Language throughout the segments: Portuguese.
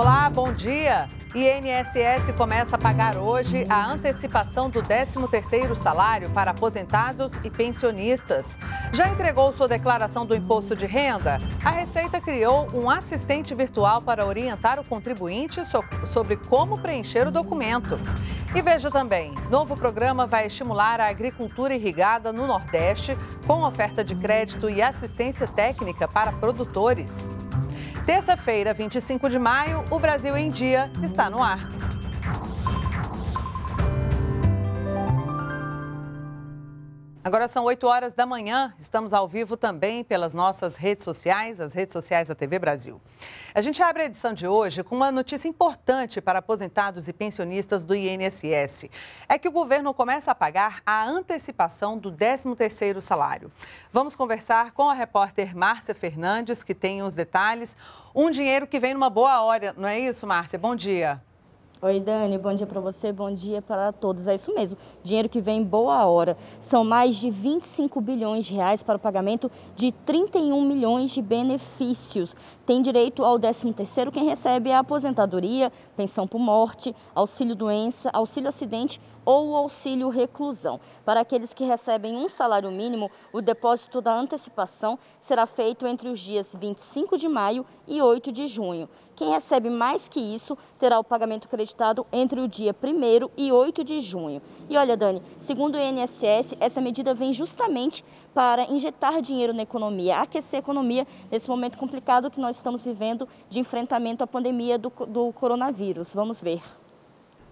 Olá, bom dia. INSS começa a pagar hoje a antecipação do 13º salário para aposentados e pensionistas. Já entregou sua declaração do imposto de renda? A Receita criou um assistente virtual para orientar o contribuinte sobre como preencher o documento. E veja também, novo programa vai estimular a agricultura irrigada no Nordeste com oferta de crédito e assistência técnica para produtores. Terça-feira, 25 de maio, o Brasil em Dia está no ar. Agora são 8 horas da manhã, estamos ao vivo também pelas nossas redes sociais, as redes sociais da TV Brasil. A gente abre a edição de hoje com uma notícia importante para aposentados e pensionistas do INSS. É que o governo começa a pagar a antecipação do 13º salário. Vamos conversar com a repórter Márcia Fernandes, que tem os detalhes. Um dinheiro que vem numa boa hora, não é isso, Márcia? Bom dia. Oi, Dani, bom dia para você, bom dia para todos. É isso mesmo, dinheiro que vem em boa hora. São mais de 25 bilhões de reais para o pagamento de 31 milhões de benefícios. Tem direito ao 13º quem recebe é a aposentadoria, pensão por morte, auxílio doença, auxílio acidente ou auxílio reclusão. Para aqueles que recebem um salário mínimo, o depósito da antecipação será feito entre os dias 25 de maio e 8 de junho. Quem recebe mais que isso terá o pagamento creditado entre o dia 1 e 8 de junho. E olha, Dani, segundo o INSS, essa medida vem justamente para injetar dinheiro na economia, aquecer a economia nesse momento complicado que nós estamos vivendo de enfrentamento à pandemia do, do coronavírus. Vamos ver.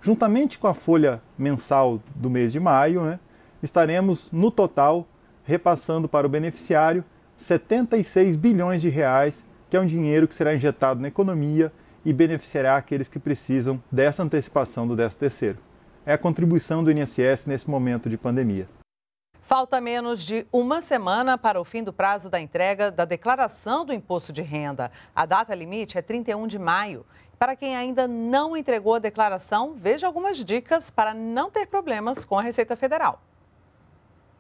Juntamente com a folha mensal do mês de maio, né, estaremos no total repassando para o beneficiário 76 bilhões de reais é um dinheiro que será injetado na economia e beneficiará aqueles que precisam dessa antecipação do 13 terceiro. É a contribuição do INSS nesse momento de pandemia. Falta menos de uma semana para o fim do prazo da entrega da declaração do imposto de renda. A data limite é 31 de maio. Para quem ainda não entregou a declaração, veja algumas dicas para não ter problemas com a Receita Federal.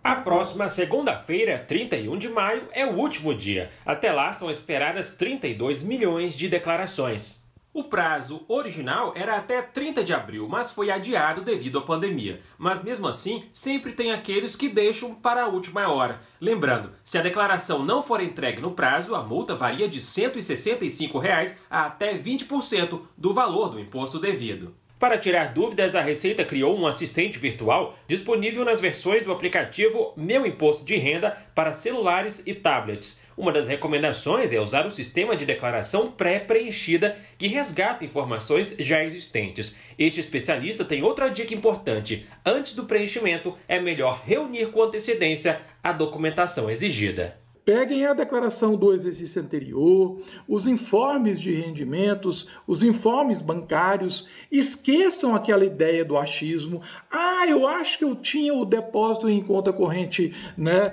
A próxima segunda-feira, 31 de maio, é o último dia. Até lá são esperadas 32 milhões de declarações. O prazo original era até 30 de abril, mas foi adiado devido à pandemia. Mas mesmo assim, sempre tem aqueles que deixam para a última hora. Lembrando, se a declaração não for entregue no prazo, a multa varia de R$ 165 reais a até 20% do valor do imposto devido. Para tirar dúvidas, a Receita criou um assistente virtual disponível nas versões do aplicativo Meu Imposto de Renda para celulares e tablets. Uma das recomendações é usar o sistema de declaração pré-preenchida que resgata informações já existentes. Este especialista tem outra dica importante: antes do preenchimento, é melhor reunir com antecedência a documentação exigida. Peguem a declaração do exercício anterior, os informes de rendimentos, os informes bancários, esqueçam aquela ideia do achismo. Ah, eu acho que eu tinha o depósito em conta corrente, né,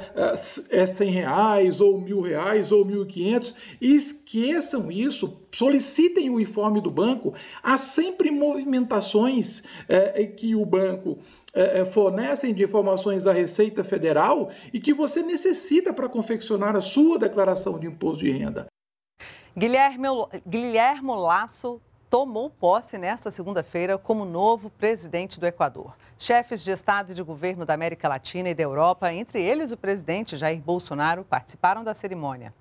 é 100 é reais, ou mil reais, ou mil e quinhentos. Esqueçam isso, solicitem o informe do banco. Há sempre movimentações é, que o banco é, é, fornecem de informações à Receita Federal e que você necessita para confeccionar a sua declaração de imposto de renda. Guilherme, Guilhermo Lasso tomou posse nesta segunda-feira como novo presidente do Equador. Chefes de Estado e de governo da América Latina e da Europa, entre eles o presidente Jair Bolsonaro, participaram da cerimônia.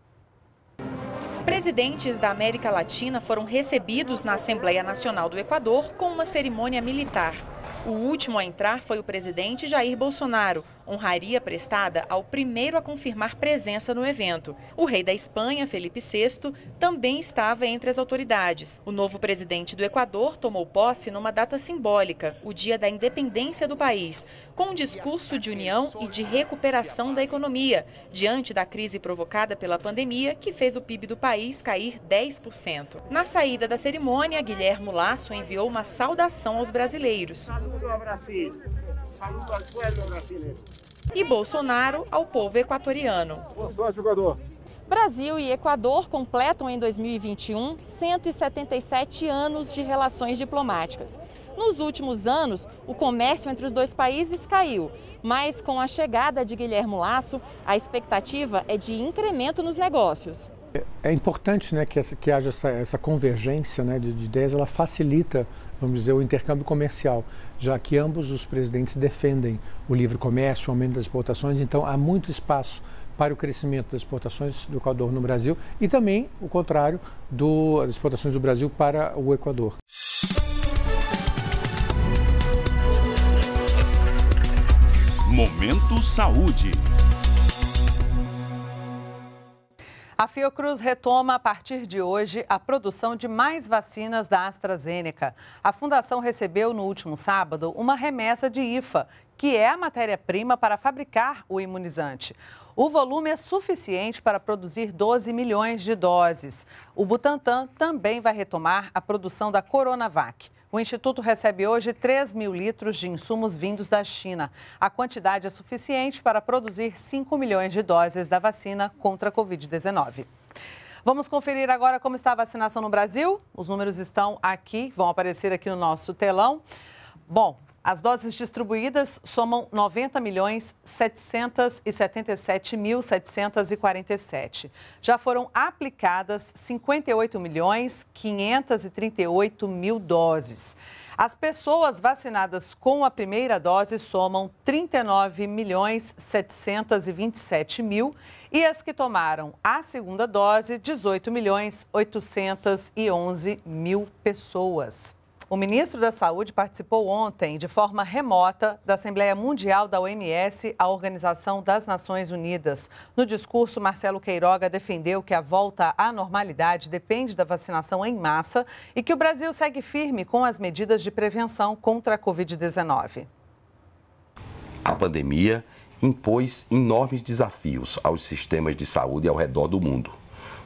Presidentes da América Latina foram recebidos na Assembleia Nacional do Equador com uma cerimônia militar. O último a entrar foi o presidente Jair Bolsonaro, honraria prestada ao primeiro a confirmar presença no evento. O rei da Espanha, Felipe VI, também estava entre as autoridades. O novo presidente do Equador tomou posse numa data simbólica, o dia da independência do país, com um discurso de união e de recuperação da economia, diante da crise provocada pela pandemia, que fez o PIB do país cair 10%. Na saída da cerimônia, Guilherme Lasso enviou uma saudação aos brasileiros. Saludo ao Brasil. Saludo ao povo brasileiro e Bolsonaro ao povo equatoriano. Boa sorte, Equador. Brasil e Equador completam em 2021 177 anos de relações diplomáticas. Nos últimos anos, o comércio entre os dois países caiu, mas com a chegada de Guilherme Lasso, a expectativa é de incremento nos negócios. É, é importante né, que, essa, que haja essa, essa convergência né, de, de, ideias, ela facilita, vamos dizer, o intercâmbio comercial, já que ambos os presidentes defendem o livre comércio, o aumento das exportações, então há muito espaço para o crescimento das exportações do Equador no Brasil e também o contrário das exportações do Brasil para o Equador. Momento Saúde. A Fiocruz retoma a partir de hoje a produção de mais vacinas da AstraZeneca. A fundação recebeu no último sábado uma remessa de IFA, que é a matéria-prima para fabricar o imunizante. O volume é suficiente para produzir 12 milhões de doses. O Butantan também vai retomar a produção da Coronavac. O Instituto recebe hoje 3 mil litros de insumos vindos da China. A quantidade é suficiente para produzir 5 milhões de doses da vacina contra a Covid-19. Vamos conferir agora como está a vacinação no Brasil. Os números estão aqui, vão aparecer aqui no nosso telão. Bom, as doses distribuídas somam 90 milhões 777 mil Já foram aplicadas 58 milhões 538 mil doses. As pessoas vacinadas com a primeira dose somam 39 milhões 727 mil e as que tomaram a segunda dose 18 milhões 811 mil pessoas. O ministro da Saúde participou ontem, de forma remota, da Assembleia Mundial da OMS, a Organização das Nações Unidas. No discurso, Marcelo Queiroga defendeu que a volta à normalidade depende da vacinação em massa e que o Brasil segue firme com as medidas de prevenção contra a Covid-19. A pandemia impôs enormes desafios aos sistemas de saúde ao redor do mundo.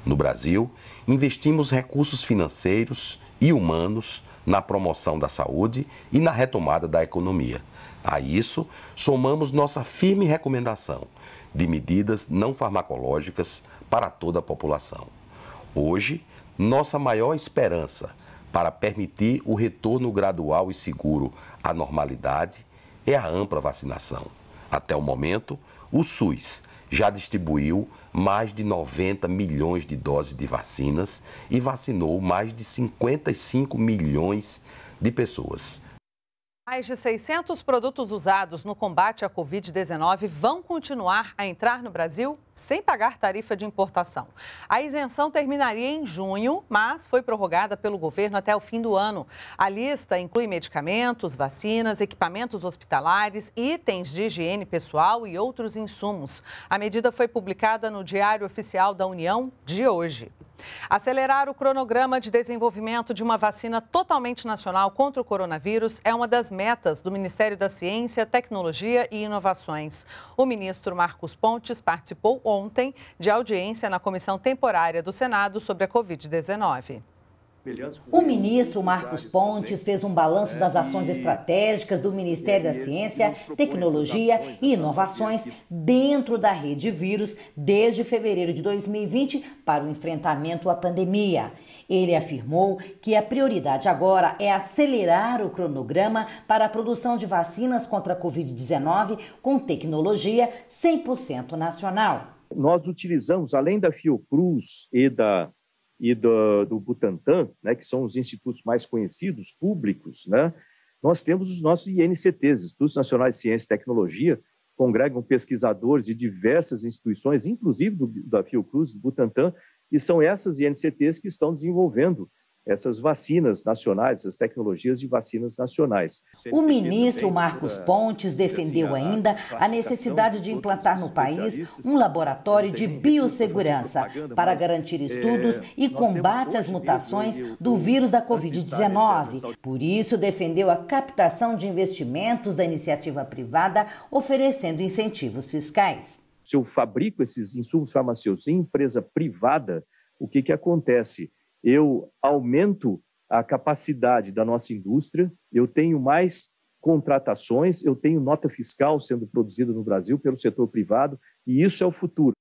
No Brasil, investimos recursos financeiros e humanos na promoção da saúde e na retomada da economia. A isso, somamos nossa firme recomendação de medidas não farmacológicas para toda a população. Hoje, nossa maior esperança para permitir o retorno gradual e seguro à normalidade é a ampla vacinação. Até o momento, o SUS já distribuiu mais de 90 milhões de doses de vacinas e vacinou mais de 55 milhões de pessoas. Mais de 600 produtos usados no combate à Covid-19 vão continuar a entrar no Brasil sem pagar tarifa de importação. A isenção terminaria em junho, mas foi prorrogada pelo governo até o fim do ano. A lista inclui medicamentos, vacinas, equipamentos hospitalares, itens de higiene pessoal e outros insumos. A medida foi publicada no Diário Oficial da União de hoje. Acelerar o cronograma de desenvolvimento de uma vacina totalmente nacional contra o coronavírus é uma das metas do Ministério da Ciência, Tecnologia e Inovações. O ministro Marcos Pontes participou ontem de audiência na Comissão Temporária do Senado sobre a Covid-19. O ministro Marcos Pontes fez um balanço das ações estratégicas do Ministério da Ciência, Tecnologia e Inovações dentro da rede vírus desde fevereiro de 2020 para o enfrentamento à pandemia. Ele afirmou que a prioridade agora é acelerar o cronograma para a produção de vacinas contra a Covid-19 com tecnologia 100% nacional. Nós utilizamos, além da Fiocruz e, da, e do, do Butantan, né, que são os institutos mais conhecidos, públicos, né, nós temos os nossos INCTs, Institutos Nacionais de Ciência e Tecnologia, congregam pesquisadores de diversas instituições, inclusive do, da Fiocruz, do Butantan, e são essas INCTs que estão desenvolvendo essas vacinas nacionais, essas tecnologias de vacinas nacionais. O ministro Marcos Pontes assim, defendeu ainda a necessidade de implantar no país um laboratório de biossegurança para garantir é, estudos e combate às mutações do vírus da Covid-19. Por isso, defendeu a captação de investimentos da iniciativa privada, oferecendo incentivos fiscais. Se eu fabrico esses insumos farmacêuticos em empresa privada, o que, que acontece? eu aumento a capacidade da nossa indústria, eu tenho mais contratações, eu tenho nota fiscal sendo produzida no Brasil pelo setor privado, e isso é o futuro.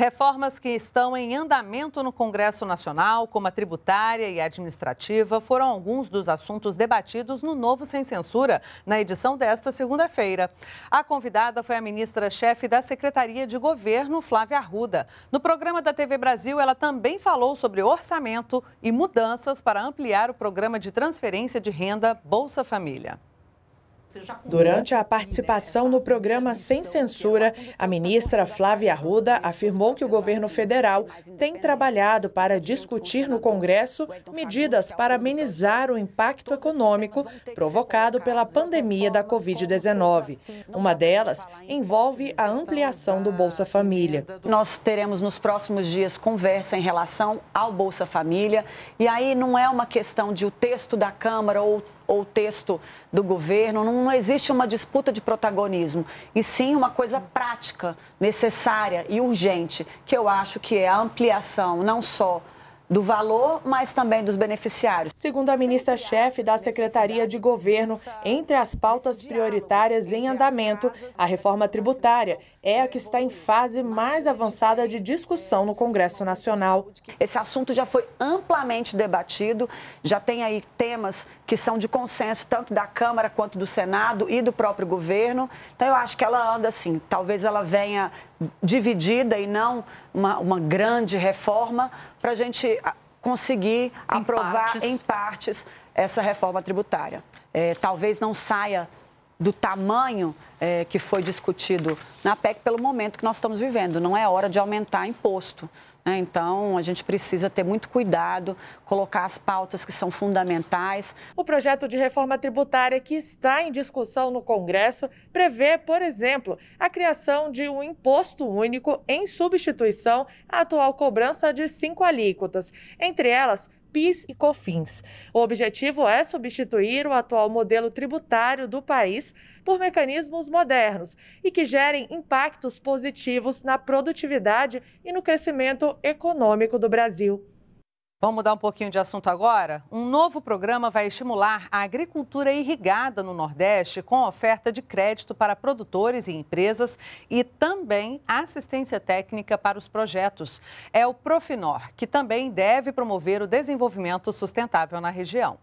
Reformas que estão em andamento no Congresso Nacional, como a tributária e a administrativa, foram alguns dos assuntos debatidos no novo Sem Censura, na edição desta segunda-feira. A convidada foi a ministra-chefe da Secretaria de Governo, Flávia Arruda. No programa da TV Brasil, ela também falou sobre orçamento e mudanças para ampliar o programa de transferência de renda Bolsa Família. Durante a né, participação no programa Sem Censura, é a ministra Flávia Arruda afirmou que o governo federal tem trabalhado para discutir no Congresso então medidas para amenizar o impacto econômico provocado pela pandemia da Covid-19. Assim, uma delas envolve a ampliação do Bolsa Família. Nós teremos nos próximos dias conversa em relação ao Bolsa Família, e aí não é uma questão de o texto da Câmara ou ou texto do governo, não, não existe uma disputa de protagonismo, e sim uma coisa prática, necessária e urgente, que eu acho que é a ampliação não só do valor, mas também dos beneficiários. Segundo a ministra-chefe da Secretaria de Governo, entre as pautas prioritárias em andamento, a reforma tributária é a que está em fase mais avançada de discussão no Congresso Nacional. Esse assunto já foi amplamente debatido, já tem aí temas que são de consenso tanto da Câmara quanto do Senado e do próprio governo. Então eu acho que ela anda assim, talvez ela venha dividida e não uma, uma grande reforma para a gente ah, conseguir em aprovar partes. em partes essa reforma tributária. É, talvez não saia do tamanho é, que foi discutido na PEC pelo momento que nós estamos vivendo. Não é hora de aumentar imposto. Né? Então, a gente precisa ter muito cuidado, colocar as pautas que são fundamentais. O projeto de reforma tributária que está em discussão no Congresso prevê, por exemplo, a criação de um imposto único em substituição à atual cobrança de cinco alíquotas, entre elas PIS e COFINS. O objetivo é substituir o atual modelo tributário do país por mecanismos modernos e que gerem impactos positivos na produtividade e no crescimento econômico do Brasil. Vamos mudar um pouquinho de assunto agora? Um novo programa vai estimular a agricultura irrigada no Nordeste com oferta de crédito para produtores e empresas e também assistência técnica para os projetos. É o Profinor, que também deve promover o desenvolvimento sustentável na região.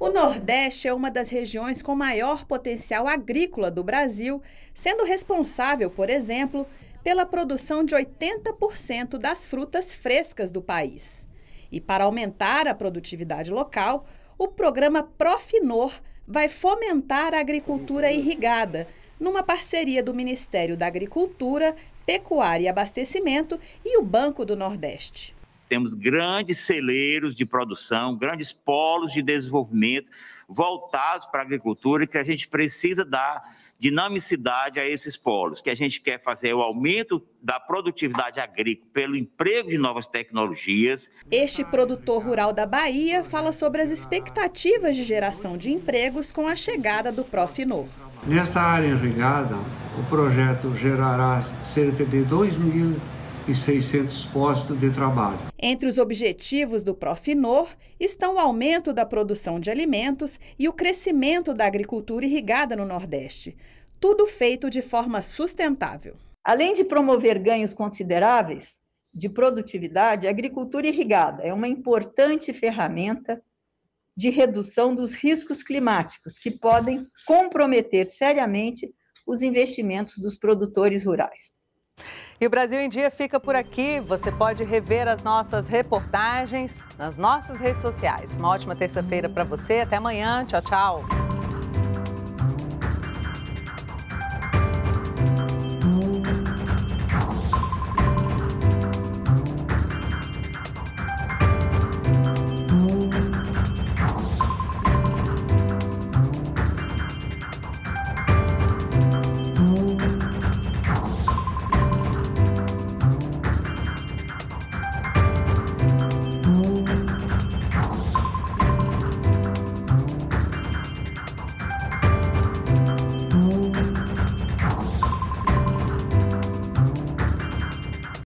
O Nordeste é uma das regiões com maior potencial agrícola do Brasil, sendo responsável, por exemplo, pela produção de 80% das frutas frescas do país. E para aumentar a produtividade local, o programa Profinor vai fomentar a agricultura irrigada, numa parceria do Ministério da Agricultura, Pecuária e Abastecimento e o Banco do Nordeste. Temos grandes celeiros de produção, grandes polos de desenvolvimento voltados para a agricultura e que a gente precisa dar dinamicidade a esses polos, que a gente quer fazer o aumento da produtividade agrícola pelo emprego de novas tecnologias. Este produtor rural da Bahia fala sobre as expectativas de geração de empregos com a chegada do Profinor. Nesta área irrigada, o projeto gerará cerca de 2 mil e 600 postos de trabalho. Entre os objetivos do Profinor estão o aumento da produção de alimentos e o crescimento da agricultura irrigada no Nordeste. Tudo feito de forma sustentável. Além de promover ganhos consideráveis de produtividade, a agricultura irrigada é uma importante ferramenta de redução dos riscos climáticos que podem comprometer seriamente os investimentos dos produtores rurais. E o Brasil em Dia fica por aqui. Você pode rever as nossas reportagens nas nossas redes sociais. Uma ótima terça-feira para você. Até amanhã. Tchau, tchau.